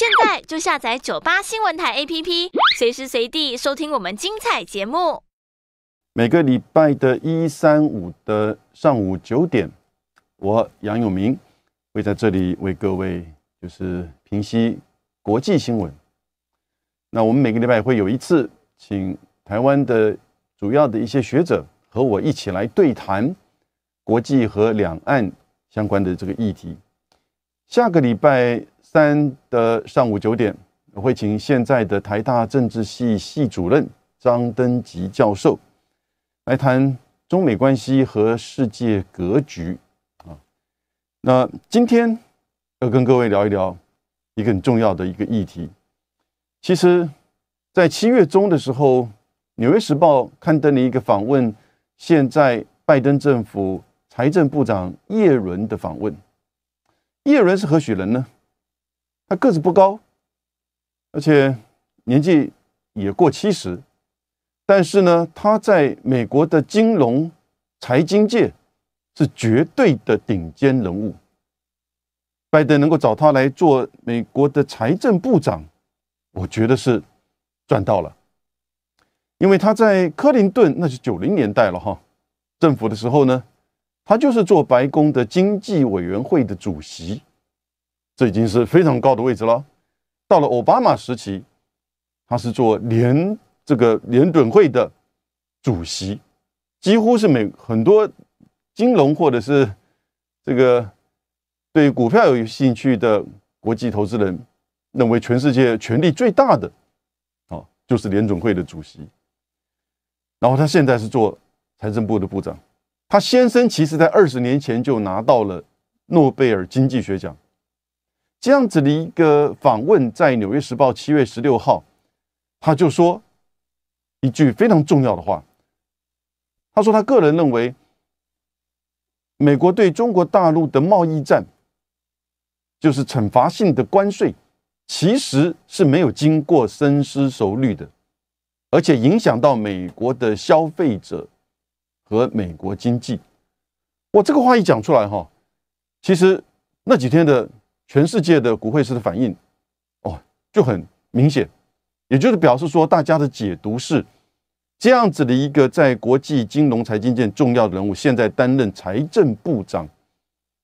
现在就下载九八新闻台 APP，随时随地收听我们精彩节目。每个礼拜的一三五的上午九点，我杨永明会在这里为各位就是平息国际新闻。那我们每个礼拜会有一次，请台湾的主要的一些学者和我一起来对谈国际和两岸相关的这个议题。下个礼拜。三的上午九点，我会请现在的台大政治系系主任张登吉教授来谈中美关系和世界格局啊。那今天要跟各位聊一聊一个很重要的一个议题。其实，在七月中的时候，《纽约时报》刊登了一个访问，现在拜登政府财政部长叶伦的访问。叶伦是何许人呢？他个子不高，而且年纪也过七十，但是呢，他在美国的金融财经界是绝对的顶尖人物。拜登能够找他来做美国的财政部长，我觉得是赚到了，因为他在克林顿那是九零年代了哈，政府的时候呢，他就是做白宫的经济委员会的主席。这已经是非常高的位置了。到了奥巴马时期，他是做联这个联准会的主席，几乎是每很多金融或者是这个对股票有兴趣的国际投资人认为全世界权力最大的啊，就是联准会的主席。然后他现在是做财政部的部长。他先生其实在二十年前就拿到了诺贝尔经济学奖。这样子的一个访问，在《纽约时报》七月十六号，他就说一句非常重要的话。他说：“他个人认为，美国对中国大陆的贸易战，就是惩罚性的关税，其实是没有经过深思熟虑的，而且影响到美国的消费者和美国经济。”我这个话一讲出来哈，其实那几天的。全世界的股会师的反应，哦，就很明显，也就是表示说，大家的解读是这样子的一个在国际金融财经界重要的人物，现在担任财政部长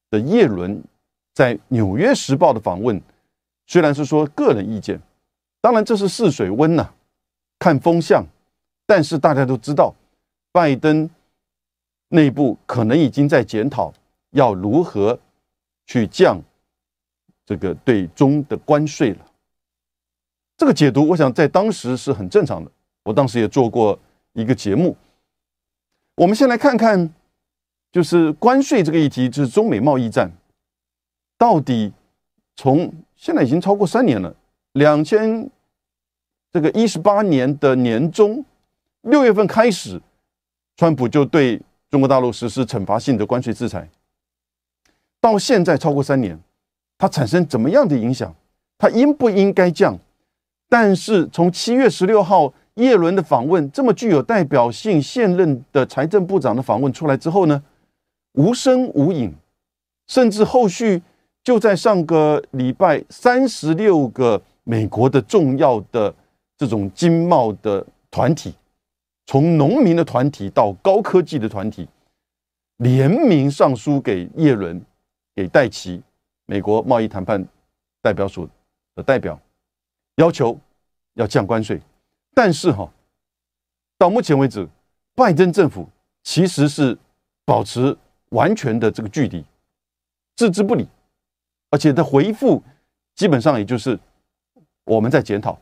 的叶伦，在《纽约时报》的访问，虽然是说个人意见，当然这是试水温呐，看风向，但是大家都知道，拜登内部可能已经在检讨要如何去降。这个对中的关税了，这个解读，我想在当时是很正常的。我当时也做过一个节目。我们先来看看，就是关税这个议题，就是中美贸易战，到底从现在已经超过三年了。两千这个一十八年的年中六月份开始，川普就对中国大陆实施惩罚性的关税制裁，到现在超过三年。它产生怎么样的影响？它应不应该降？但是从七月十六号叶伦的访问这么具有代表性，现任的财政部长的访问出来之后呢，无声无影，甚至后续就在上个礼拜，三十六个美国的重要的这种经贸的团体，从农民的团体到高科技的团体，联名上书给叶伦，给戴奇。美国贸易谈判代表署的代表要求要降关税，但是哈，到目前为止，拜登政府其实是保持完全的这个距离，置之不理，而且的回复基本上也就是我们在检讨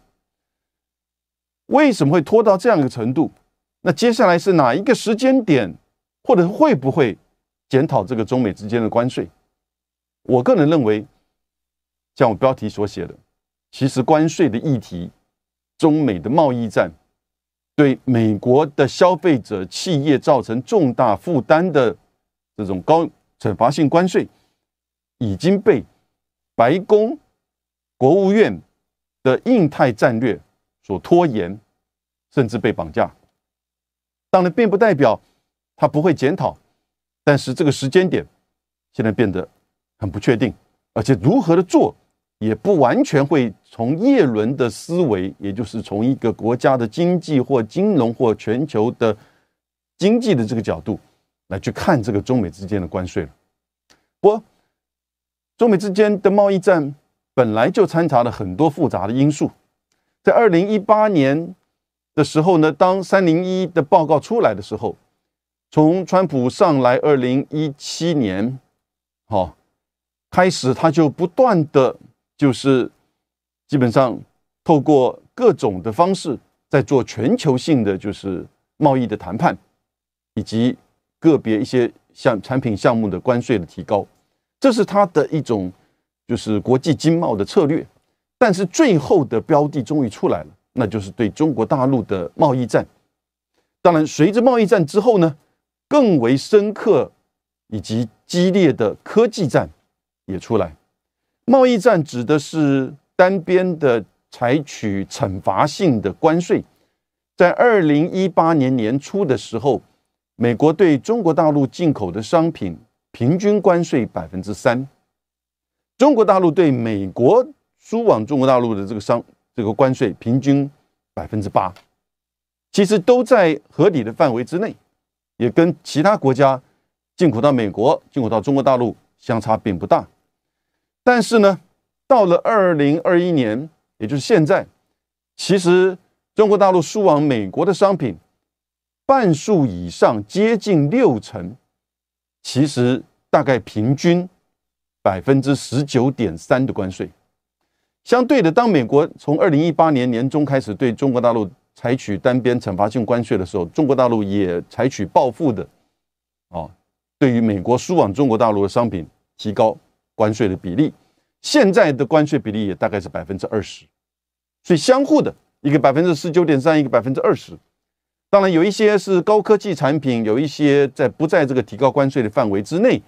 为什么会拖到这样一个程度。那接下来是哪一个时间点，或者会不会检讨这个中美之间的关税？我个人认为，像我标题所写的，其实关税的议题、中美的贸易战，对美国的消费者企业造成重大负担的这种高惩罚性关税，已经被白宫、国务院的印太战略所拖延，甚至被绑架。当然，并不代表他不会检讨，但是这个时间点现在变得。很不确定，而且如何的做也不完全会从叶伦的思维，也就是从一个国家的经济或金融或全球的经济的这个角度来去看这个中美之间的关税了。不，中美之间的贸易战本来就掺杂了很多复杂的因素。在二零一八年的时候呢，当三零一的报告出来的时候，从川普上来，二零一七年，好。开始，他就不断的，就是基本上透过各种的方式，在做全球性的就是贸易的谈判，以及个别一些项产品项目的关税的提高，这是他的一种就是国际经贸的策略。但是最后的标的终于出来了，那就是对中国大陆的贸易战。当然，随着贸易战之后呢，更为深刻以及激烈的科技战。也出来，贸易战指的是单边的采取惩罚性的关税。在二零一八年年初的时候，美国对中国大陆进口的商品平均关税百分之三，中国大陆对美国输往中国大陆的这个商这个关税平均百分之八，其实都在合理的范围之内，也跟其他国家进口到美国、进口到中国大陆相差并不大。但是呢，到了二零二一年，也就是现在，其实中国大陆输往美国的商品，半数以上，接近六成，其实大概平均百分之十九点三的关税。相对的，当美国从二零一八年年中开始对中国大陆采取单边惩罚性关税的时候，中国大陆也采取报复的，啊，对于美国输往中国大陆的商品提高。关税的比例，现在的关税比例也大概是百分之二十，所以相互的一个百分之十九点三，一个百分之二十。当然有一些是高科技产品，有一些在不在这个提高关税的范围之内，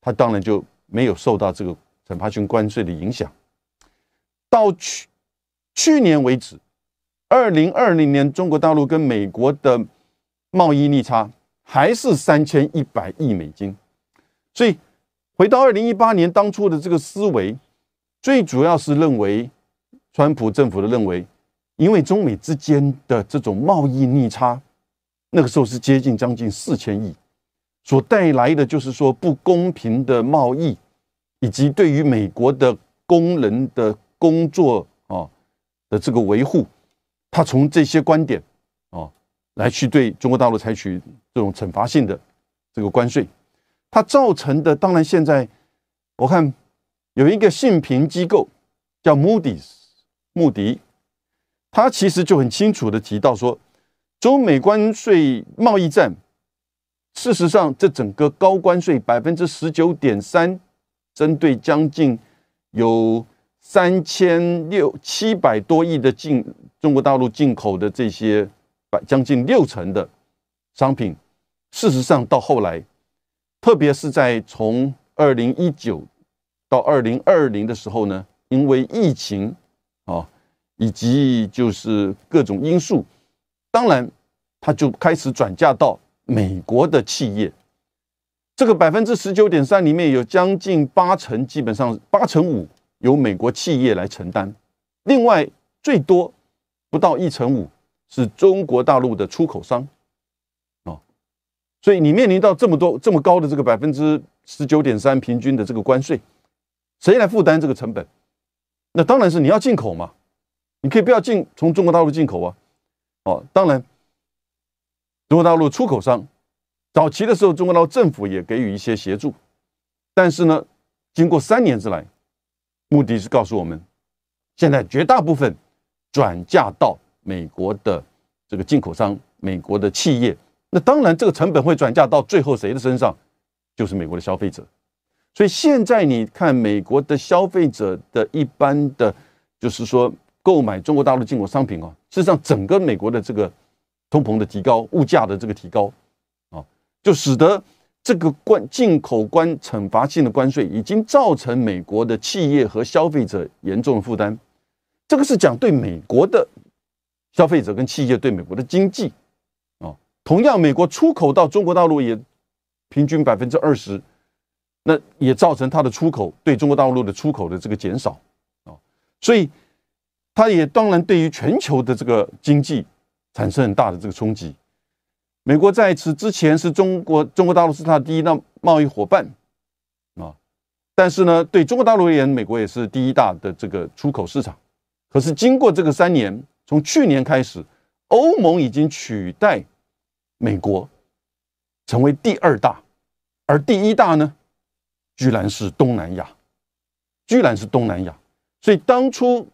它当然就没有受到这个惩罚性关税的影响。到去去年为止，二零二零年中国大陆跟美国的贸易逆差还是三千一百亿美金，所以。回到二零一八年当初的这个思维，最主要是认为，川普政府的认为，因为中美之间的这种贸易逆差，那个时候是接近将近四千亿，所带来的就是说不公平的贸易，以及对于美国的工人的工作啊的这个维护，他从这些观点啊来去对中国大陆采取这种惩罚性的这个关税。它造成的，当然现在我看有一个信评机构叫 Moody's 穆迪，他其实就很清楚的提到说，中美关税贸易战，事实上这整个高关税百分之十九点三，针对将近有三千六七百多亿的进中国大陆进口的这些，将近六成的商品，事实上到后来。特别是在从二零一九到二零二零的时候呢，因为疫情啊，以及就是各种因素，当然它就开始转嫁到美国的企业。这个百分之十九点三里面有将近八成，基本上八成五由美国企业来承担，另外最多不到一成五是中国大陆的出口商。所以你面临到这么多这么高的这个百分之十九点三平均的这个关税，谁来负担这个成本？那当然是你要进口嘛，你可以不要进从中国大陆进口啊，哦，当然，中国大陆出口商早期的时候，中国大陆政府也给予一些协助，但是呢，经过三年之来，目的是告诉我们，现在绝大部分转嫁到美国的这个进口商，美国的企业。那当然，这个成本会转嫁到最后谁的身上，就是美国的消费者。所以现在你看，美国的消费者的一般的，就是说购买中国大陆进口商品啊，事实上整个美国的这个通膨的提高、物价的这个提高啊，就使得这个关进口关惩罚性的关税已经造成美国的企业和消费者严重的负担。这个是讲对美国的消费者跟企业，对美国的经济。同样，美国出口到中国大陆也平均百分之二十，那也造成它的出口对中国大陆的出口的这个减少啊，所以它也当然对于全球的这个经济产生很大的这个冲击。美国在此之前是中国中国大陆是它第一大贸易伙伴啊，但是呢，对中国大陆而言，美国也是第一大的这个出口市场。可是经过这个三年，从去年开始，欧盟已经取代。美国成为第二大，而第一大呢，居然是东南亚，居然是东南亚。所以当初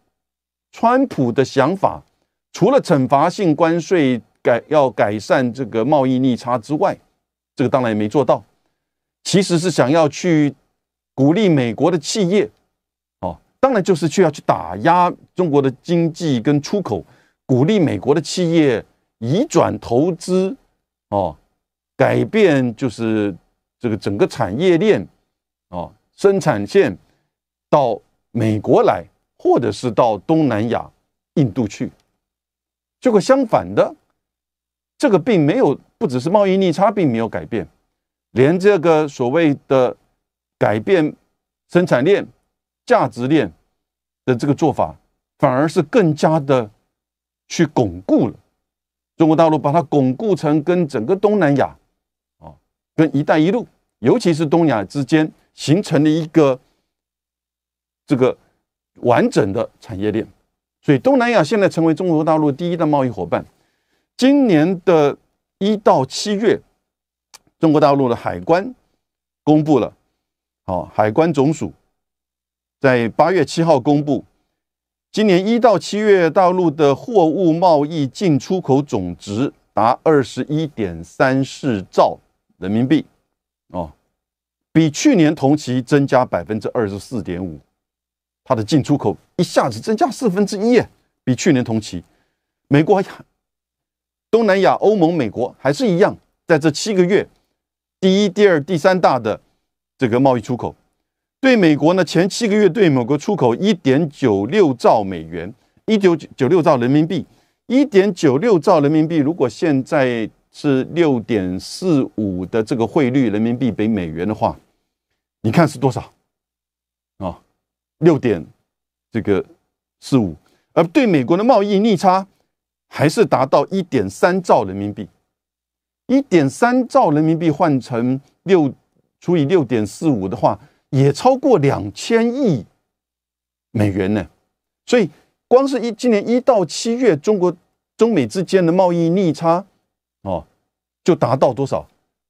川普的想法，除了惩罚性关税改要改善这个贸易逆差之外，这个当然也没做到。其实是想要去鼓励美国的企业，哦，当然就是去要去打压中国的经济跟出口，鼓励美国的企业移转投资。哦，改变就是这个整个产业链，哦，生产线到美国来，或者是到东南亚、印度去，结果相反的，这个并没有，不只是贸易逆差并没有改变，连这个所谓的改变生产链、价值链的这个做法，反而是更加的去巩固了。中国大陆把它巩固成跟整个东南亚，啊，跟“一带一路”，尤其是东亚之间形成了一个这个完整的产业链。所以，东南亚现在成为中国大陆第一大贸易伙伴。今年的一到七月，中国大陆的海关公布了，哦，海关总署在八月七号公布。今年一到七月，大陆的货物贸易进出口总值达二十一点三四兆人民币，哦，比去年同期增加百分之二十四点五，它的进出口一下子增加四分之一，比去年同期，美国、东南亚、欧盟、美国还是一样，在这七个月，第一、第二、第三大的这个贸易出口。对美国呢，前七个月对美国出口一点九六兆美元，一九九六兆人民币，一点九六兆人民币，如果现在是六点四五的这个汇率，人民币比美元的话，你看是多少？啊，六点这个四五，而对美国的贸易逆差还是达到一点三兆人民币，一点三兆人民币换成六除以六点四五的话。也超过两千亿美元呢，所以光是一今年一到七月，中国中美之间的贸易逆差哦，就达到多少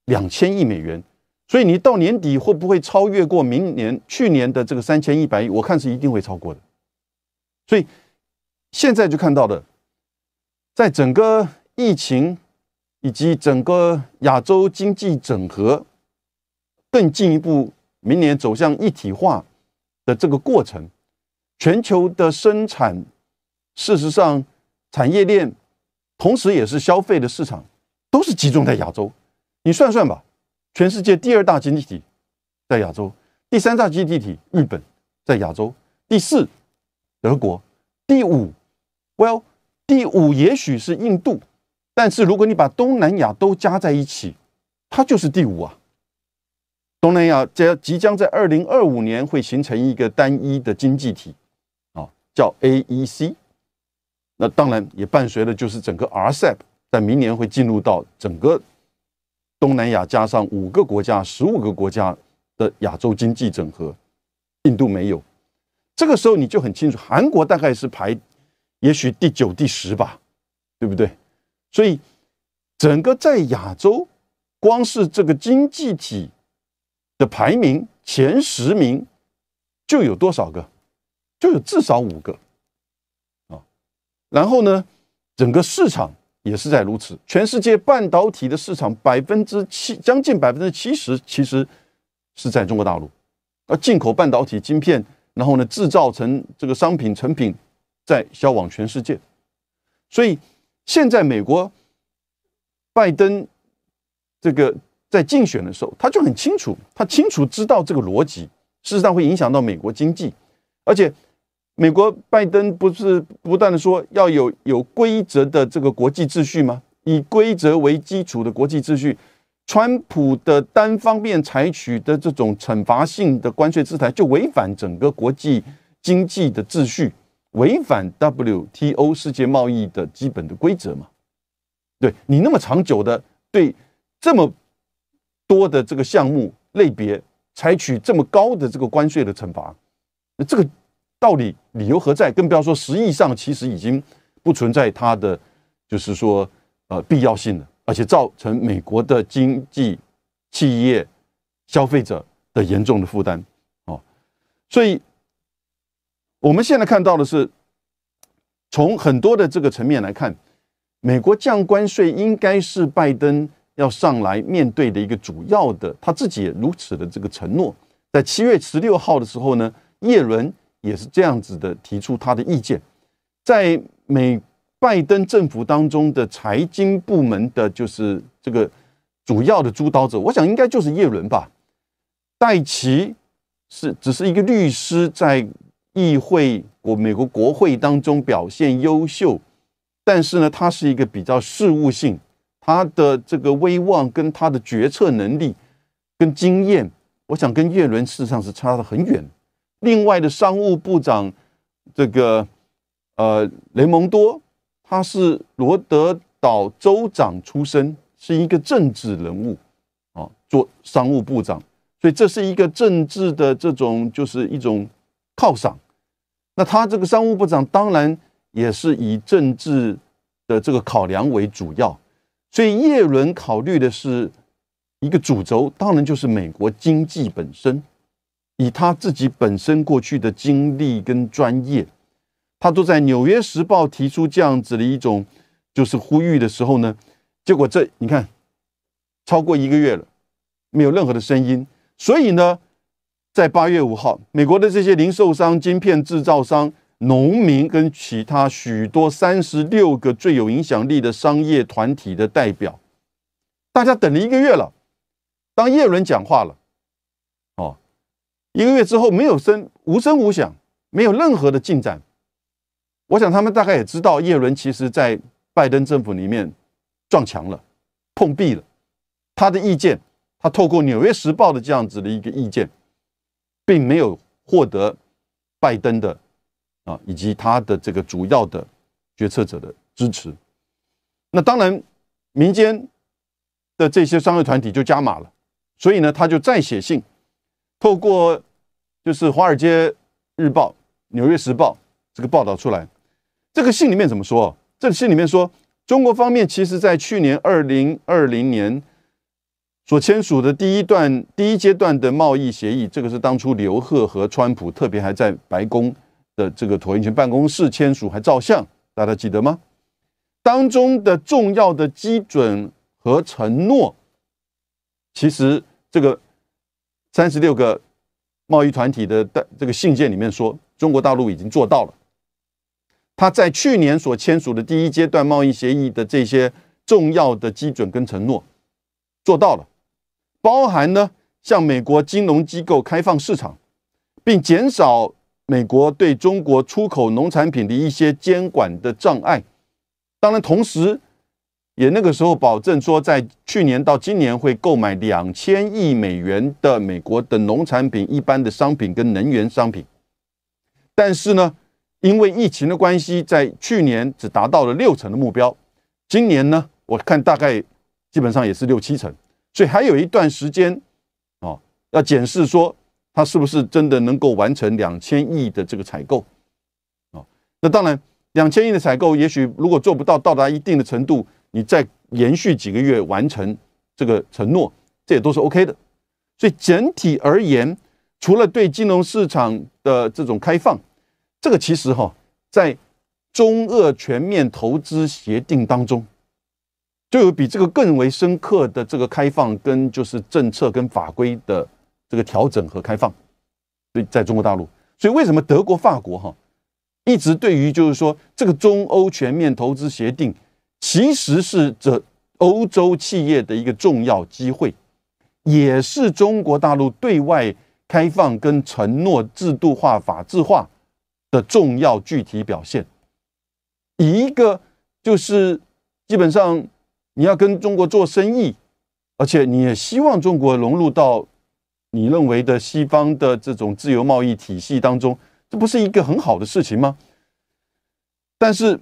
两千亿美元？所以你到年底会不会超越过明年去年的这个三千一百亿？我看是一定会超过的。所以现在就看到的，在整个疫情以及整个亚洲经济整合更进一步。明年走向一体化的这个过程，全球的生产，事实上产业链，同时也是消费的市场，都是集中在亚洲。你算算吧，全世界第二大经济体在亚洲，第三大经济体日本在亚洲，第四德国，第五，Well，第五也许是印度，但是如果你把东南亚都加在一起，它就是第五啊。东南亚将即将在二零二五年会形成一个单一的经济体，啊，叫 AEC。那当然也伴随了就是整个 RCEP，在明年会进入到整个东南亚加上五个国家、十五个国家的亚洲经济整合。印度没有，这个时候你就很清楚，韩国大概是排也许第九、第十吧，对不对？所以整个在亚洲，光是这个经济体。的排名前十名就有多少个？就有至少五个啊。然后呢，整个市场也是在如此。全世界半导体的市场百分之七，将近百分之七十，其实是在中国大陆，而进口半导体晶片，然后呢，制造成这个商品成品，再销往全世界。所以现在美国拜登这个。在竞选的时候，他就很清楚，他清楚知道这个逻辑，事实上会影响到美国经济。而且，美国拜登不是不断的说要有有规则的这个国际秩序吗？以规则为基础的国际秩序，川普的单方面采取的这种惩罚性的关税制裁，就违反整个国际经济的秩序，违反 WTO 世界贸易的基本的规则嘛？对你那么长久的对这么。多的这个项目类别，采取这么高的这个关税的惩罚，那这个道理理由何在？更不要说实际上其实已经不存在它的，就是说呃必要性了，而且造成美国的经济、企业、消费者的严重的负担哦。所以我们现在看到的是，从很多的这个层面来看，美国降关税应该是拜登。要上来面对的一个主要的，他自己如此的这个承诺，在七月十六号的时候呢，叶伦也是这样子的提出他的意见，在美拜登政府当中的财经部门的，就是这个主要的主导者，我想应该就是叶伦吧。戴奇是只是一个律师，在议会国美国国会当中表现优秀，但是呢，他是一个比较事务性。他的这个威望跟他的决策能力跟经验，我想跟叶伦事实上是差得很远。另外的商务部长，这个呃雷蒙多，他是罗德岛州长出身，是一个政治人物啊，做商务部长，所以这是一个政治的这种就是一种犒赏。那他这个商务部长当然也是以政治的这个考量为主要。所以叶伦考虑的是一个主轴，当然就是美国经济本身。以他自己本身过去的经历跟专业，他都在《纽约时报》提出这样子的一种就是呼吁的时候呢，结果这你看超过一个月了，没有任何的声音。所以呢，在八月五号，美国的这些零售商、晶片制造商。农民跟其他许多三十六个最有影响力的商业团体的代表，大家等了一个月了。当叶伦讲话了，哦，一个月之后没有声，无声无响，没有任何的进展。我想他们大概也知道，叶伦其实在拜登政府里面撞墙了，碰壁了。他的意见，他透过《纽约时报》的这样子的一个意见，并没有获得拜登的。以及他的这个主要的决策者的支持，那当然，民间的这些商业团体就加码了，所以呢，他就再写信，透过就是《华尔街日报》《纽约时报》这个报道出来。这个信里面怎么说？这个信里面说，中国方面其实在去年二零二零年所签署的第一段、第一阶段的贸易协议，这个是当初刘鹤和川普，特别还在白宫。的这个椭圆形办公室签署还照相，大家记得吗？当中的重要的基准和承诺，其实这个三十六个贸易团体的这个信件里面说，中国大陆已经做到了。他在去年所签署的第一阶段贸易协议的这些重要的基准跟承诺，做到了，包含呢向美国金融机构开放市场，并减少。美国对中国出口农产品的一些监管的障碍，当然，同时也那个时候保证说，在去年到今年会购买两千亿美元的美国的农产品一般的商品跟能源商品，但是呢，因为疫情的关系，在去年只达到了六成的目标，今年呢，我看大概基本上也是六七成，所以还有一段时间啊，要检视说。它是不是真的能够完成两千亿的这个采购啊？那当然，两千亿的采购，也许如果做不到，到达一定的程度，你再延续几个月完成这个承诺，这也都是 O K 的。所以整体而言，除了对金融市场的这种开放，这个其实哈，在中厄全面投资协定当中，就有比这个更为深刻的这个开放跟就是政策跟法规的。这个调整和开放，对，在中国大陆，所以为什么德国、法国哈，一直对于就是说这个中欧全面投资协定，其实是这欧洲企业的一个重要机会，也是中国大陆对外开放跟承诺制度化、法制化的重要具体表现。一个就是基本上你要跟中国做生意，而且你也希望中国融入到。你认为的西方的这种自由贸易体系当中，这不是一个很好的事情吗？但是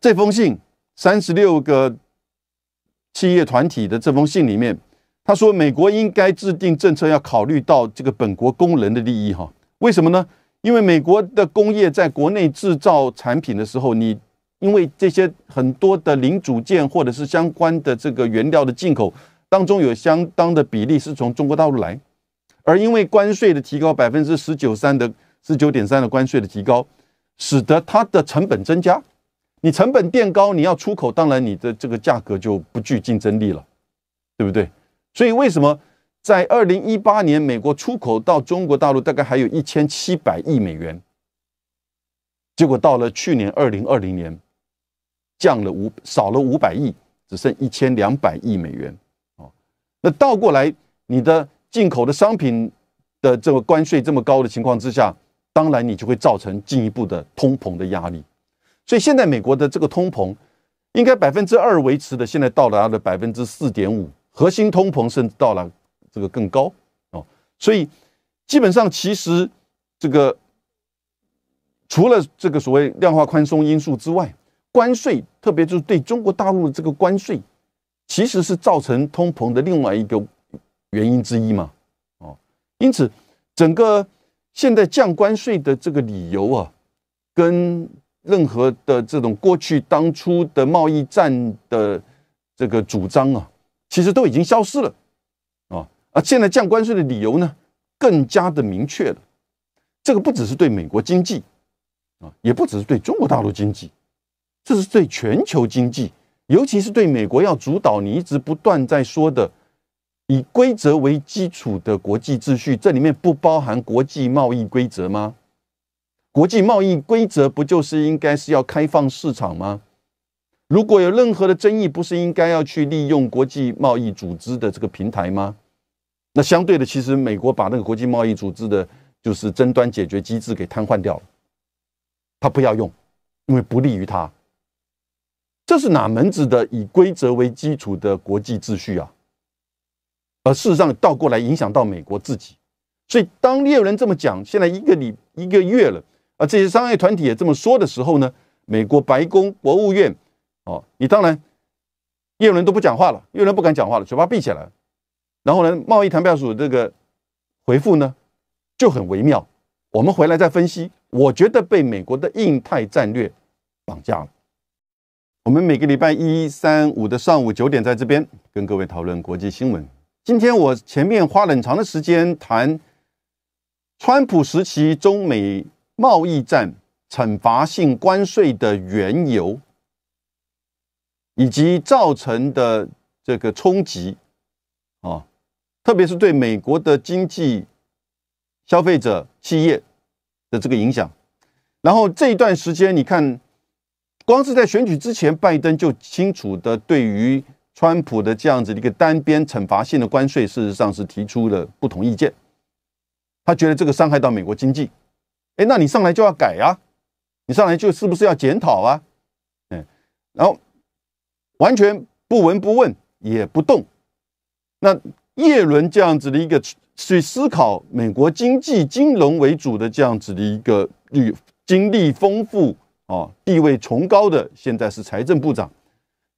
这封信，三十六个企业团体的这封信里面，他说美国应该制定政策，要考虑到这个本国工人的利益。哈，为什么呢？因为美国的工业在国内制造产品的时候，你因为这些很多的零组件或者是相关的这个原料的进口当中，有相当的比例是从中国大陆来。而因为关税的提高，百分之十九三的十九点三的关税的提高，使得它的成本增加。你成本垫高，你要出口，当然你的这个价格就不具竞争力了，对不对？所以为什么在二零一八年，美国出口到中国大陆大概还有一千七百亿美元，结果到了去年二零二零年，降了五少了五百亿，只剩一千两百亿美元。哦，那倒过来你的。进口的商品的这个关税这么高的情况之下，当然你就会造成进一步的通膨的压力。所以现在美国的这个通膨应该百分之二维持的，现在到达了百分之四点五，核心通膨甚至到了这个更高哦。所以基本上其实这个除了这个所谓量化宽松因素之外，关税特别就是对中国大陆的这个关税，其实是造成通膨的另外一个。原因之一嘛，哦，因此整个现在降关税的这个理由啊，跟任何的这种过去当初的贸易战的这个主张啊，其实都已经消失了，啊啊，现在降关税的理由呢，更加的明确了。这个不只是对美国经济啊，也不只是对中国大陆经济，这是对全球经济，尤其是对美国要主导你一直不断在说的。以规则为基础的国际秩序，这里面不包含国际贸易规则吗？国际贸易规则不就是应该是要开放市场吗？如果有任何的争议，不是应该要去利用国际贸易组织的这个平台吗？那相对的，其实美国把那个国际贸易组织的，就是争端解决机制给瘫痪掉了，他不要用，因为不利于他。这是哪门子的以规则为基础的国际秩序啊？而事实上，倒过来影响到美国自己。所以，当猎人这么讲，现在一个礼一个月了，啊，这些商业团体也这么说的时候呢，美国白宫、国务院，哦，你当然叶人都不讲话了，叶人不敢讲话了，嘴巴闭起来了。然后呢，贸易谈判署这个回复呢就很微妙。我们回来再分析。我觉得被美国的印太战略绑架了。我们每个礼拜一、三、五的上午九点，在这边跟各位讨论国际新闻。今天我前面花了很长的时间谈川普时期中美贸易战惩罚性关税的缘由，以及造成的这个冲击啊，特别是对美国的经济、消费者、企业的这个影响。然后这一段时间，你看，光是在选举之前，拜登就清楚的对于。川普的这样子的一个单边惩罚性的关税，事实上是提出了不同意见。他觉得这个伤害到美国经济，哎，那你上来就要改啊，你上来就是不是要检讨啊？嗯，然后完全不闻不问也不动。那耶伦这样子的一个去思考美国经济金融为主的这样子的一个历经历丰富啊，地位崇高的，现在是财政部长。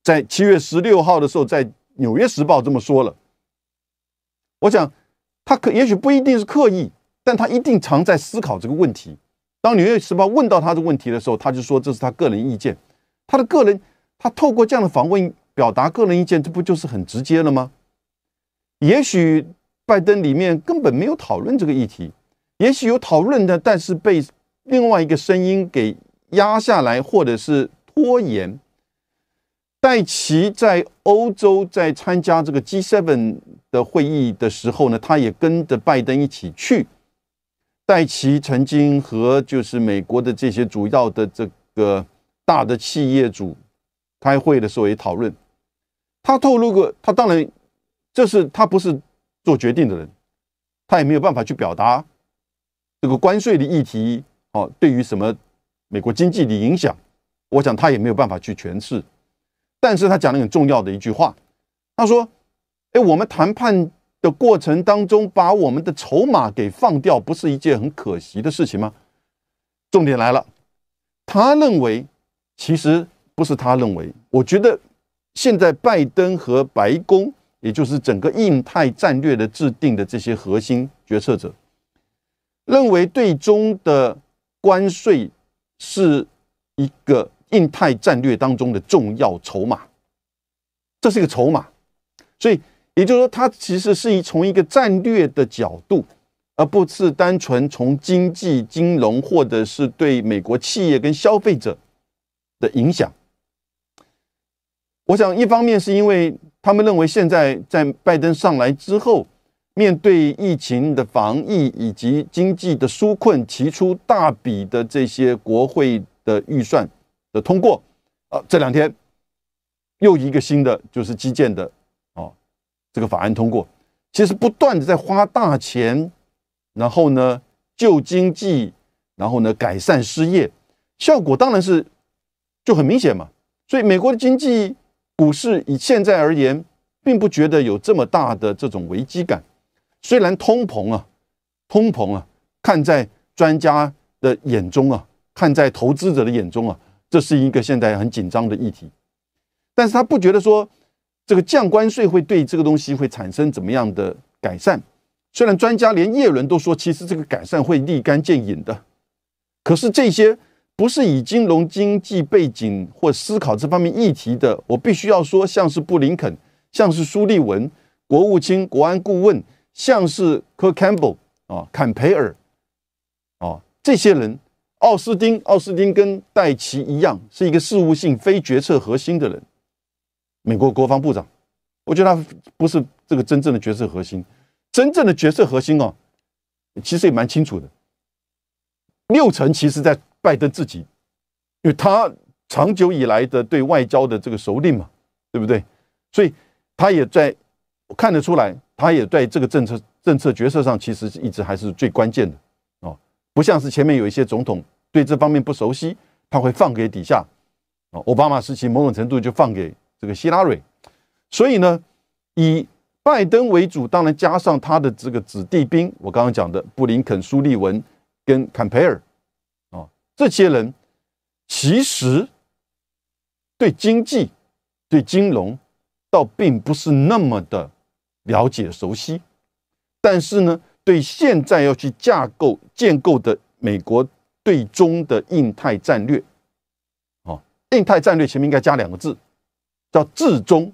在七月十六号的时候，在《纽约时报》这么说了。我想，他可也许不一定是刻意，但他一定常在思考这个问题。当《纽约时报》问到他的问题的时候，他就说这是他个人意见。他的个人，他透过这样的访问表达个人意见，这不就是很直接了吗？也许拜登里面根本没有讨论这个议题，也许有讨论的，但是被另外一个声音给压下来，或者是拖延。戴奇在欧洲在参加这个 G7 的会议的时候呢，他也跟着拜登一起去。戴奇曾经和就是美国的这些主要的这个大的企业主开会的时候也讨论。他透露过，他当然这是他不是做决定的人，他也没有办法去表达这个关税的议题哦，对于什么美国经济的影响，我想他也没有办法去诠释。但是他讲了很重要的一句话，他说：“哎，我们谈判的过程当中，把我们的筹码给放掉，不是一件很可惜的事情吗？”重点来了，他认为，其实不是他认为，我觉得现在拜登和白宫，也就是整个印太战略的制定的这些核心决策者，认为对中的关税是一个。印太战略当中的重要筹码，这是一个筹码，所以也就是说，它其实是一从一个战略的角度，而不是单纯从经济、金融，或者是对美国企业跟消费者的影响。我想，一方面是因为他们认为，现在在拜登上来之后，面对疫情的防疫以及经济的纾困，提出大笔的这些国会的预算。的通过，啊，这两天又一个新的就是基建的哦，这个法案通过，其实不断的在花大钱，然后呢救经济，然后呢改善失业，效果当然是就很明显嘛。所以美国的经济股市以现在而言，并不觉得有这么大的这种危机感，虽然通膨啊，通膨啊，看在专家的眼中啊，看在投资者的眼中啊。这是一个现在很紧张的议题，但是他不觉得说这个降关税会对这个东西会产生怎么样的改善。虽然专家连叶伦都说，其实这个改善会立竿见影的。可是这些不是以金融经济背景或思考这方面议题的，我必须要说，像是布林肯，像是苏利文，国务卿、国安顾问，像是科坎 l Campbell 啊，坎培尔啊，这些人。奥斯汀，奥斯汀跟戴奇一样，是一个事务性、非决策核心的人。美国国防部长，我觉得他不是这个真正的决策核心。真正的决策核心哦，其实也蛮清楚的。六成其实，在拜登自己，因为他长久以来的对外交的这个熟练嘛，对不对？所以他也在看得出来，他也在这个政策政策决策上，其实一直还是最关键的。不像是前面有一些总统对这方面不熟悉，他会放给底下。啊，奥巴马时期某种程度就放给这个希拉瑞，所以呢，以拜登为主，当然加上他的这个子弟兵，我刚刚讲的布林肯、苏利文跟坎培尔，啊，这些人其实对经济、对金融倒并不是那么的了解熟悉，但是呢。对现在要去架构建构的美国对中的印太战略，哦，印太战略前面应该加两个字，叫制中，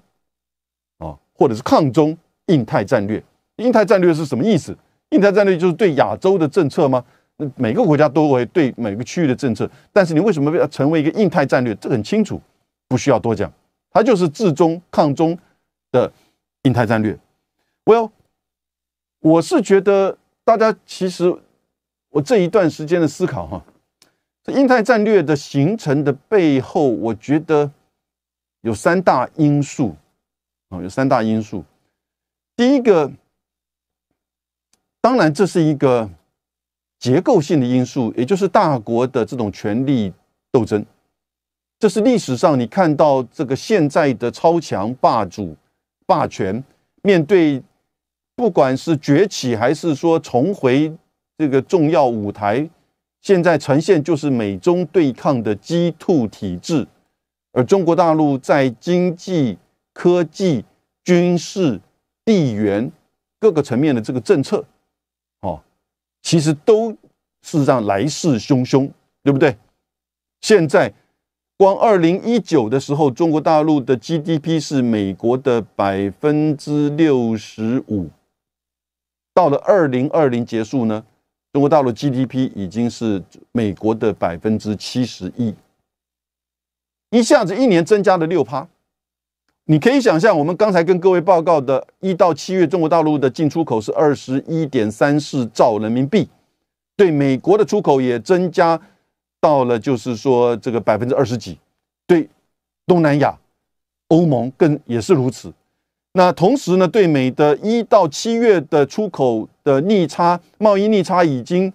啊，或者是抗中印太战略。印太战略是什么意思？印太战略就是对亚洲的政策吗？那每个国家都会对每个区域的政策，但是你为什么要成为一个印太战略？这很清楚，不需要多讲，它就是制中抗中的印太战略。Well。我是觉得，大家其实我这一段时间的思考，哈，英泰战略的形成的背后，我觉得有三大因素，啊，有三大因素。第一个，当然这是一个结构性的因素，也就是大国的这种权力斗争，这是历史上你看到这个现在的超强霸主霸权面对。不管是崛起还是说重回这个重要舞台，现在呈现就是美中对抗的鸡兔体制，而中国大陆在经济、科技、军事、地缘各个层面的这个政策，哦，其实都是让来势汹汹，对不对？现在光二零一九的时候，中国大陆的 GDP 是美国的百分之六十五。到了二零二零结束呢，中国大陆的 GDP 已经是美国的百分之七十一，一下子一年增加了六趴。你可以想象，我们刚才跟各位报告的一到七月，中国大陆的进出口是二十一点三四兆人民币，对美国的出口也增加到了就是说这个百分之二十几，对东南亚、欧盟更也是如此。那同时呢，对美的一到七月的出口的逆差，贸易逆差已经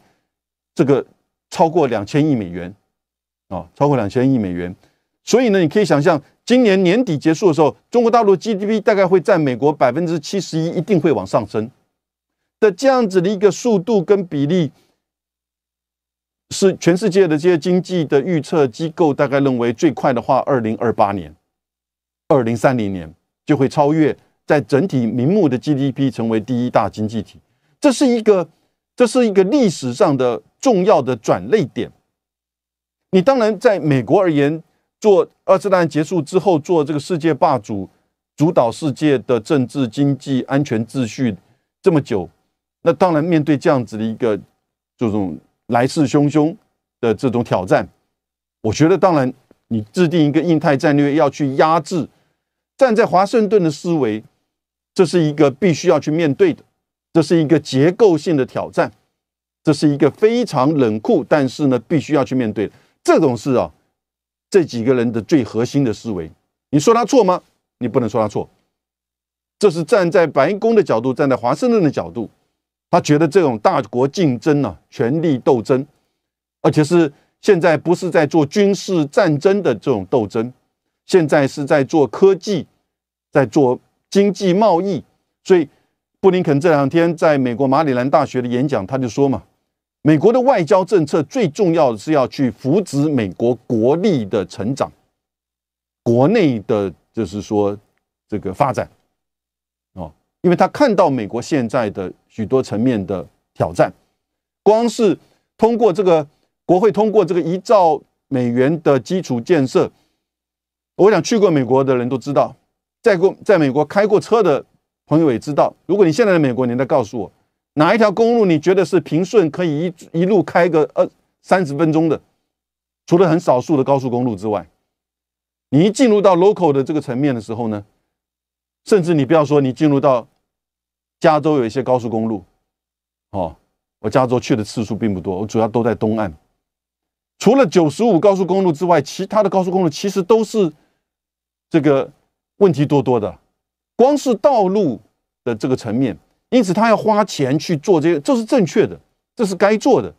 这个超过两千亿美元啊，超过两千亿美元。所以呢，你可以想象，今年年底结束的时候，中国大陆 GDP 大概会占美国百分之七十一，一定会往上升的这样子的一个速度跟比例，是全世界的这些经济的预测机构大概认为，最快的话，二零二八年、二零三零年就会超越。在整体名目的 GDP 成为第一大经济体，这是一个，这是一个历史上的重要的转类点。你当然在美国而言，做二次大战结束之后做这个世界霸主，主导世界的政治、经济、安全秩序这么久，那当然面对这样子的一个这种来势汹汹的这种挑战，我觉得当然你制定一个印太战略要去压制，站在华盛顿的思维。这是一个必须要去面对的，这是一个结构性的挑战，这是一个非常冷酷，但是呢必须要去面对这种事啊。这几个人的最核心的思维，你说他错吗？你不能说他错，这是站在白宫的角度，站在华盛顿的角度，他觉得这种大国竞争呢，权力斗争，而且是现在不是在做军事战争的这种斗争，现在是在做科技，在做。经济贸易，所以布林肯这两天在美国马里兰大学的演讲，他就说嘛，美国的外交政策最重要的是要去扶植美国国力的成长，国内的就是说这个发展哦，因为他看到美国现在的许多层面的挑战，光是通过这个国会通过这个一兆美元的基础建设，我想去过美国的人都知道。在过在美国开过车的朋友也知道，如果你现在在美国，你再告诉我哪一条公路你觉得是平顺，可以一一路开个呃三十分钟的，除了很少数的高速公路之外，你一进入到 local 的这个层面的时候呢，甚至你不要说你进入到加州有一些高速公路，哦，我加州去的次数并不多，我主要都在东岸，除了九十五高速公路之外，其他的高速公路其实都是这个。问题多多的，光是道路的这个层面，因此他要花钱去做这个，这是正确的，这是该做的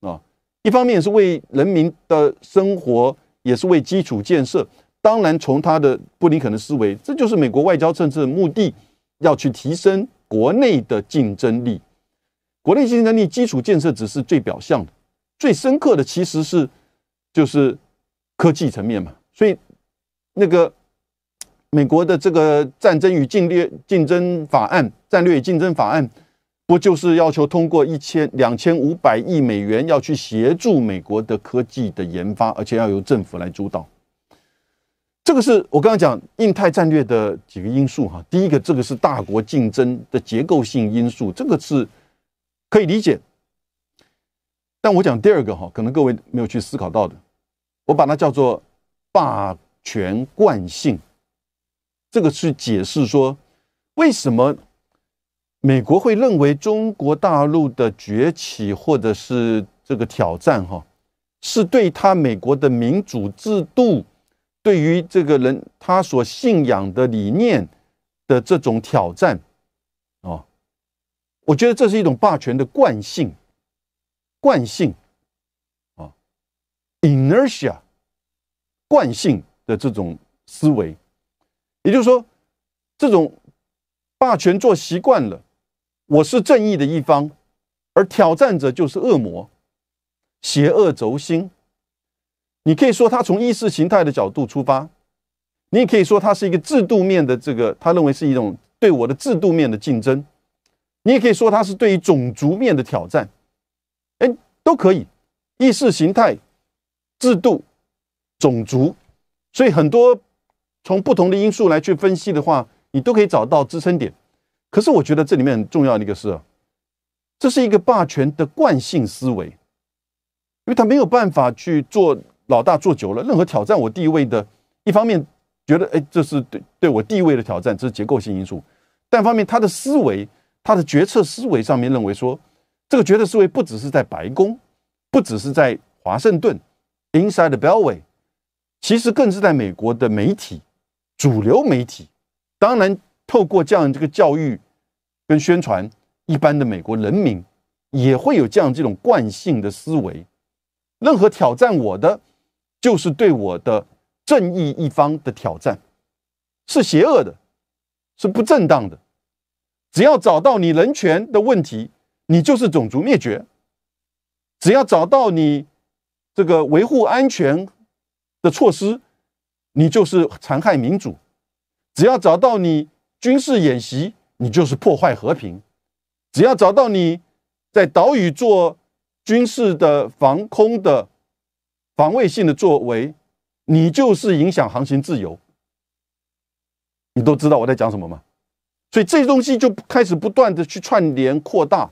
啊。一方面是为人民的生活，也是为基础建设。当然，从他的布林肯的思维，这就是美国外交政策目的，要去提升国内的竞争力。国内竞争力、基础建设只是最表象的，最深刻的其实是就是科技层面嘛。所以那个。美国的这个《战争与竞略竞争法案》《战略与竞争法案》，不就是要求通过一千两千五百亿美元要去协助美国的科技的研发，而且要由政府来主导？这个是我刚刚讲印太战略的几个因素哈。第一个，这个是大国竞争的结构性因素，这个是可以理解。但我讲第二个哈，可能各位没有去思考到的，我把它叫做霸权惯性。这个是解释说，为什么美国会认为中国大陆的崛起或者是这个挑战，哈，是对他美国的民主制度，对于这个人他所信仰的理念的这种挑战，啊，我觉得这是一种霸权的惯性，惯性，啊，inertia，惯性的这种思维。也就是说，这种霸权做习惯了，我是正义的一方，而挑战者就是恶魔、邪恶轴心。你可以说他从意识形态的角度出发，你也可以说他是一个制度面的这个，他认为是一种对我的制度面的竞争。你也可以说他是对于种族面的挑战，哎，都可以。意识形态、制度、种族，所以很多。从不同的因素来去分析的话，你都可以找到支撑点。可是我觉得这里面很重要的一个事这是一个霸权的惯性思维，因为他没有办法去做老大做久了，任何挑战我地位的，一方面觉得哎这是对对我地位的挑战，这是结构性因素；但方面他的思维，他的决策思维上面认为说，这个决策思维不只是在白宫，不只是在华盛顿，inside the b e l l w a y 其实更是在美国的媒体。主流媒体当然透过这样这个教育跟宣传，一般的美国人民也会有这样这种惯性的思维。任何挑战我的，就是对我的正义一方的挑战，是邪恶的，是不正当的。只要找到你人权的问题，你就是种族灭绝；只要找到你这个维护安全的措施，你就是残害民主，只要找到你军事演习，你就是破坏和平；只要找到你在岛屿做军事的防空的防卫性的作为，你就是影响航行自由。你都知道我在讲什么吗？所以这些东西就开始不断的去串联扩大，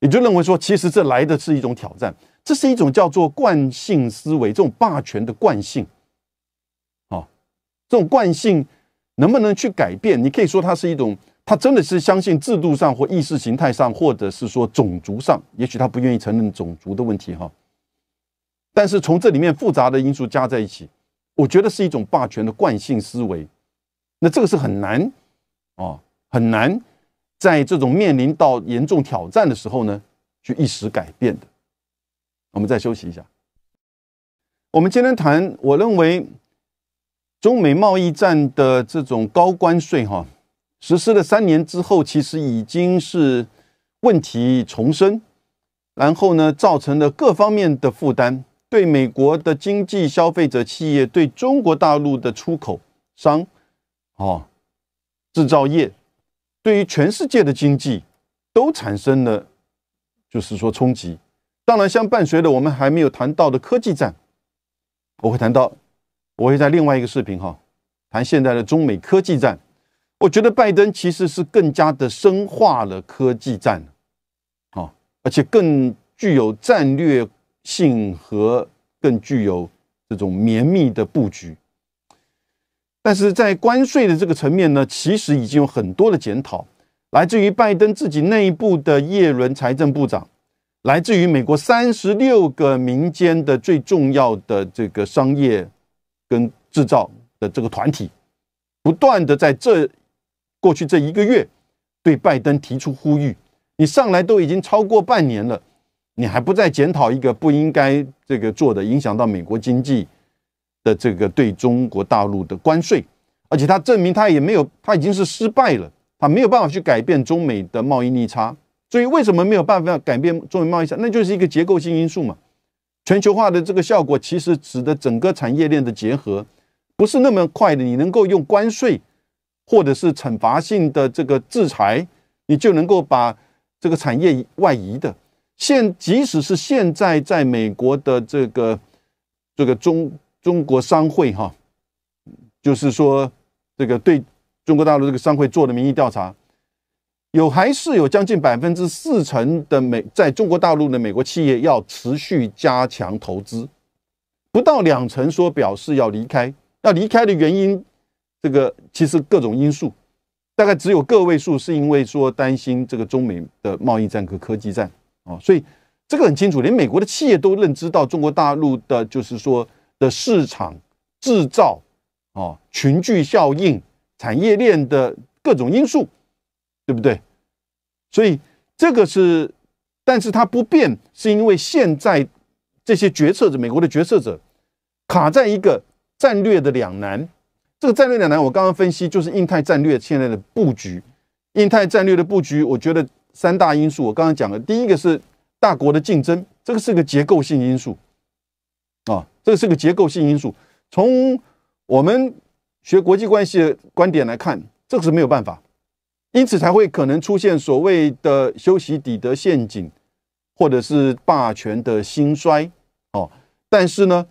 你就认为说，其实这来的是一种挑战，这是一种叫做惯性思维，这种霸权的惯性。这种惯性能不能去改变？你可以说它是一种，他真的是相信制度上或意识形态上，或者是说种族上，也许他不愿意承认种族的问题哈。但是从这里面复杂的因素加在一起，我觉得是一种霸权的惯性思维。那这个是很难啊，很难在这种面临到严重挑战的时候呢，去一时改变的。我们再休息一下。我们今天谈，我认为。中美贸易战的这种高关税，哈，实施了三年之后，其实已经是问题重生，然后呢，造成了各方面的负担，对美国的经济、消费者企业，对中国大陆的出口商，哦，制造业，对于全世界的经济都产生了，就是说冲击。当然，相伴随的，我们还没有谈到的科技战，我会谈到。我会在另外一个视频哈谈现在的中美科技战。我觉得拜登其实是更加的深化了科技战，啊，而且更具有战略性和更具有这种绵密的布局。但是在关税的这个层面呢，其实已经有很多的检讨，来自于拜登自己内部的耶伦财政部长，来自于美国三十六个民间的最重要的这个商业。跟制造的这个团体，不断的在这过去这一个月，对拜登提出呼吁。你上来都已经超过半年了，你还不再检讨一个不应该这个做的影响到美国经济的这个对中国大陆的关税，而且他证明他也没有，他已经是失败了，他没有办法去改变中美的贸易逆差。所以为什么没有办法改变中美贸易差？那就是一个结构性因素嘛。全球化的这个效果，其实使得整个产业链的结合不是那么快的。你能够用关税或者是惩罚性的这个制裁，你就能够把这个产业外移的。现即使是现在，在美国的这个这个中中国商会哈，就是说这个对中国大陆这个商会做的民意调查。有还是有将近百分之四成的美在中国大陆的美国企业要持续加强投资，不到两成说表示要离开。要离开的原因，这个其实各种因素，大概只有个位数是因为说担心这个中美的贸易战和科技战啊，所以这个很清楚，连美国的企业都认知到中国大陆的就是说的市场制造啊群聚效应产业链的各种因素。对不对？所以这个是，但是它不变，是因为现在这些决策者，美国的决策者卡在一个战略的两难。这个战略两难，我刚刚分析就是印太战略现在的布局。印太战略的布局，我觉得三大因素，我刚刚讲了，第一个是大国的竞争，这个是个结构性因素啊，这个是个结构性因素。从我们学国际关系的观点来看，这个是没有办法。因此才会可能出现所谓的修昔底德陷阱，或者是霸权的兴衰哦。但是呢，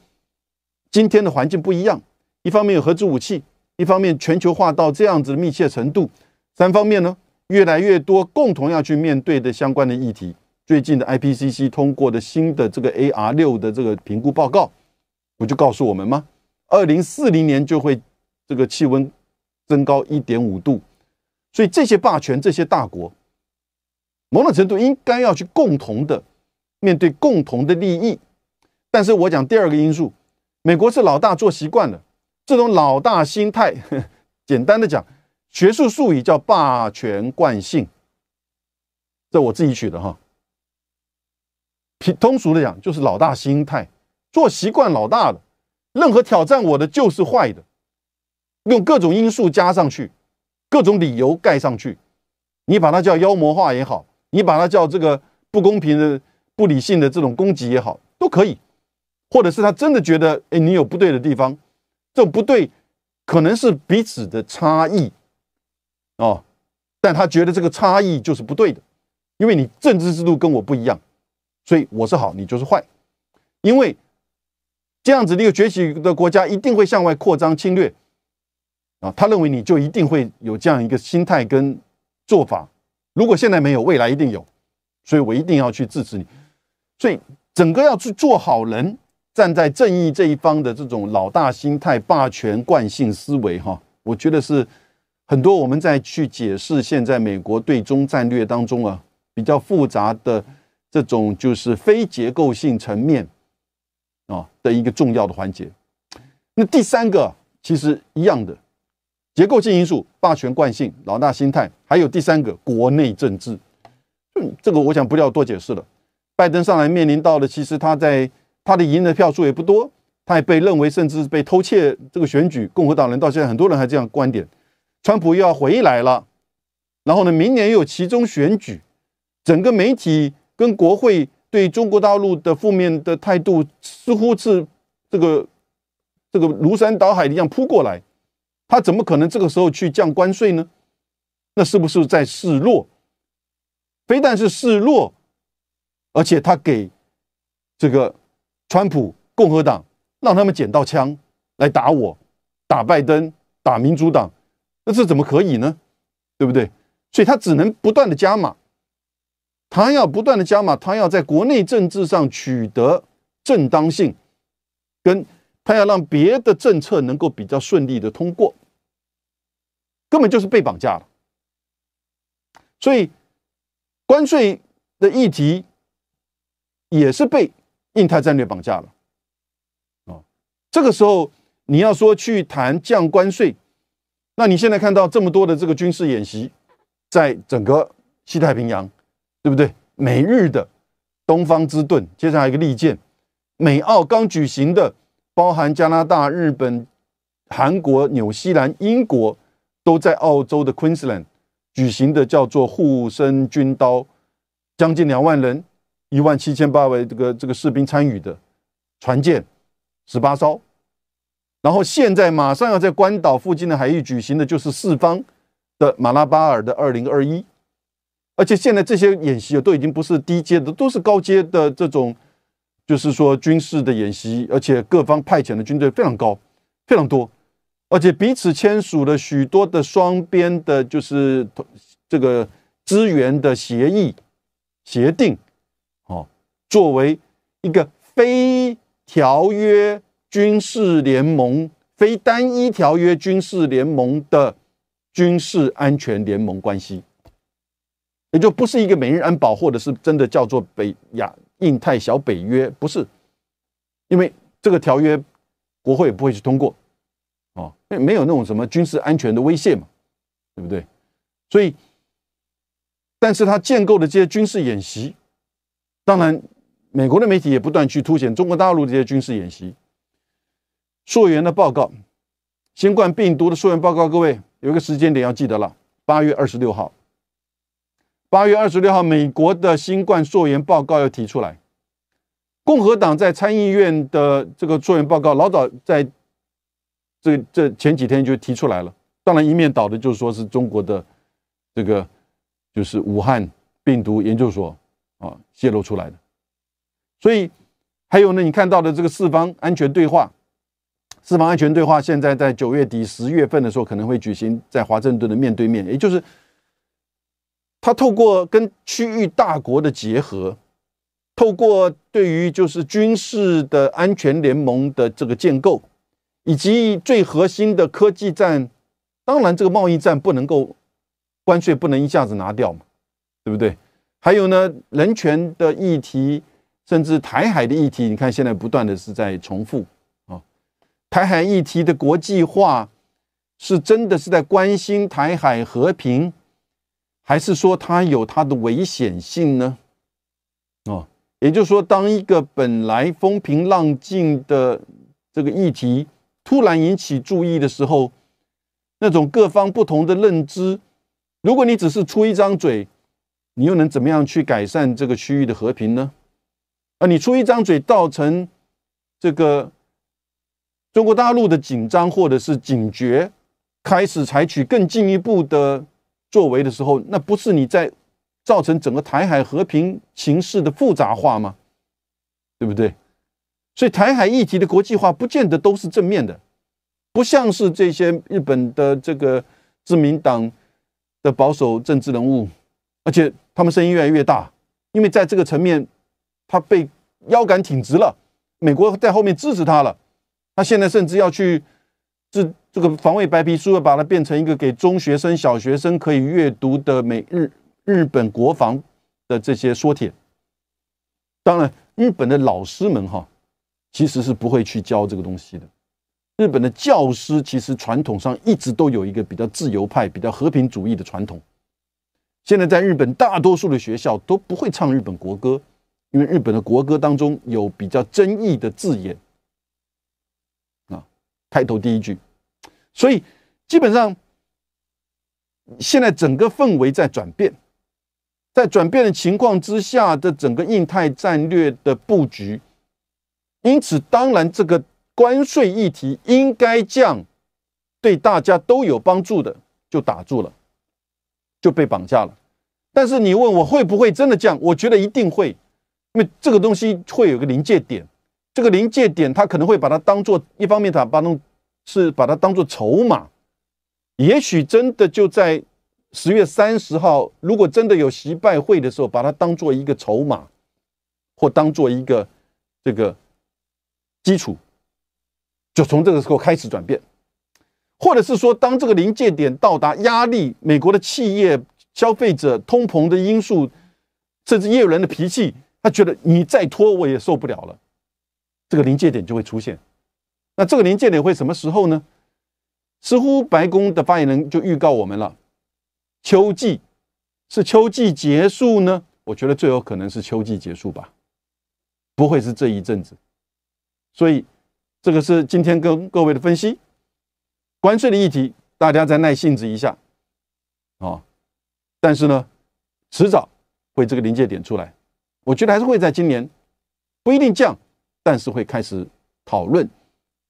今天的环境不一样，一方面有核子武器，一方面全球化到这样子密切程度，三方面呢，越来越多共同要去面对的相关的议题。最近的 IPCC 通过的新的这个 AR 六的这个评估报告，不就告诉我们吗？二零四零年就会这个气温增高一点五度。所以这些霸权、这些大国，某种程度应该要去共同的面对共同的利益。但是我讲第二个因素，美国是老大做习惯了，这种老大心态，简单的讲，学术术语叫霸权惯性。这我自己取的哈，平通俗的讲就是老大心态，做习惯老大的，任何挑战我的就是坏的，用各种因素加上去。各种理由盖上去，你把它叫妖魔化也好，你把它叫这个不公平的、不理性的这种攻击也好，都可以。或者是他真的觉得，哎，你有不对的地方，这不对，可能是彼此的差异哦，但他觉得这个差异就是不对的，因为你政治制度跟我不一样，所以我是好，你就是坏，因为这样子一个崛起的国家一定会向外扩张侵略。啊，他认为你就一定会有这样一个心态跟做法，如果现在没有，未来一定有，所以我一定要去支持你。所以整个要去做好人，站在正义这一方的这种老大心态、霸权惯性思维，哈，我觉得是很多我们在去解释现在美国对中战略当中啊比较复杂的这种就是非结构性层面啊的一个重要的环节。那第三个其实一样的。结构性因素、霸权惯性、老大心态，还有第三个国内政治，这个我想不要多解释了。拜登上来面临到的，其实他在他的赢的票数也不多，他也被认为甚至被偷窃这个选举。共和党人到现在很多人还这样观点，川普又要回来了。然后呢，明年又有其中选举，整个媒体跟国会对中国大陆的负面的态度，似乎是这个这个如山倒海一样扑过来。他怎么可能这个时候去降关税呢？那是不是在示弱？非但是示弱，而且他给这个川普共和党让他们捡到枪来打我，打拜登，打民主党，那这怎么可以呢？对不对？所以他只能不断的加码，他要不断的加码，他要在国内政治上取得正当性，跟他要让别的政策能够比较顺利的通过。根本就是被绑架了，所以关税的议题也是被印太战略绑架了啊！这个时候你要说去谈降关税，那你现在看到这么多的这个军事演习，在整个西太平洋，对不对？美日的“东方之盾”，接下来一个“利剑”，美澳刚举行的，包含加拿大、日本、韩国、纽西兰、英国。都在澳洲的 Queensland 举行的叫做“护身军刀”，将近两万人，一万七千八位这个这个士兵参与的船舰十八艘。然后现在马上要在关岛附近的海域举行的就是四方的马拉巴尔的2021，而且现在这些演习都已经不是低阶的，都是高阶的这种，就是说军事的演习，而且各方派遣的军队非常高，非常多。而且彼此签署了许多的双边的，就是这个资源的协议协定，哦，作为一个非条约军事联盟、非单一条约军事联盟的军事安全联盟关系，也就不是一个美日安保，或者是真的叫做北亚印太小北约，不是，因为这个条约国会不会去通过。哦，没有那种什么军事安全的威胁嘛，对不对？所以，但是他建构的这些军事演习，当然，美国的媒体也不断去凸显中国大陆这些军事演习。溯源的报告，新冠病毒的溯源报告，各位有一个时间点要记得了，八月二十六号，八月二十六号，美国的新冠溯源报告要提出来，共和党在参议院的这个溯源报告，老早在。这这前几天就提出来了，当然一面倒的就是说是中国的这个就是武汉病毒研究所啊泄露出来的，所以还有呢，你看到的这个四方安全对话，四方安全对话现在在九月底十月份的时候可能会举行在华盛顿的面对面，也就是他透过跟区域大国的结合，透过对于就是军事的安全联盟的这个建构。以及最核心的科技战，当然这个贸易战不能够关税不能一下子拿掉嘛，对不对？还有呢，人权的议题，甚至台海的议题，你看现在不断的是在重复啊，台海议题的国际化是真的是在关心台海和平，还是说它有它的危险性呢？哦，也就是说，当一个本来风平浪静的这个议题，突然引起注意的时候，那种各方不同的认知，如果你只是出一张嘴，你又能怎么样去改善这个区域的和平呢？啊，你出一张嘴造成这个中国大陆的紧张或者是警觉，开始采取更进一步的作为的时候，那不是你在造成整个台海和平形势的复杂化吗？对不对？所以台海议题的国际化不见得都是正面的，不像是这些日本的这个自民党的保守政治人物，而且他们声音越来越大，因为在这个层面，他被腰杆挺直了，美国在后面支持他了，他现在甚至要去这这个防卫白皮书，把它变成一个给中学生、小学生可以阅读的美日日本国防的这些缩帖。当然，日本的老师们哈。其实是不会去教这个东西的。日本的教师其实传统上一直都有一个比较自由派、比较和平主义的传统。现在在日本，大多数的学校都不会唱日本国歌，因为日本的国歌当中有比较争议的字眼啊，开头第一句。所以基本上现在整个氛围在转变，在转变的情况之下的整个印太战略的布局。因此，当然，这个关税议题应该降，对大家都有帮助的，就打住了，就被绑架了。但是你问我会不会真的降？我觉得一定会，因为这个东西会有个临界点。这个临界点，他可能会把它当做一方面，他把弄是把它当做筹码。也许真的就在十月三十号，如果真的有习拜会的时候，把它当做一个筹码，或当做一个这个。基础就从这个时候开始转变，或者是说，当这个临界点到达压力，美国的企业、消费者、通膨的因素，甚至耶人的脾气，他觉得你再拖我也受不了了，这个临界点就会出现。那这个临界点会什么时候呢？似乎白宫的发言人就预告我们了，秋季是秋季结束呢？我觉得最有可能是秋季结束吧，不会是这一阵子。所以，这个是今天跟各位的分析，关税的议题，大家再耐性子一下，啊，但是呢，迟早会这个临界点出来，我觉得还是会在今年，不一定降，但是会开始讨论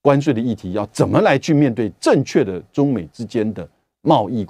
关税的议题，要怎么来去面对正确的中美之间的贸易。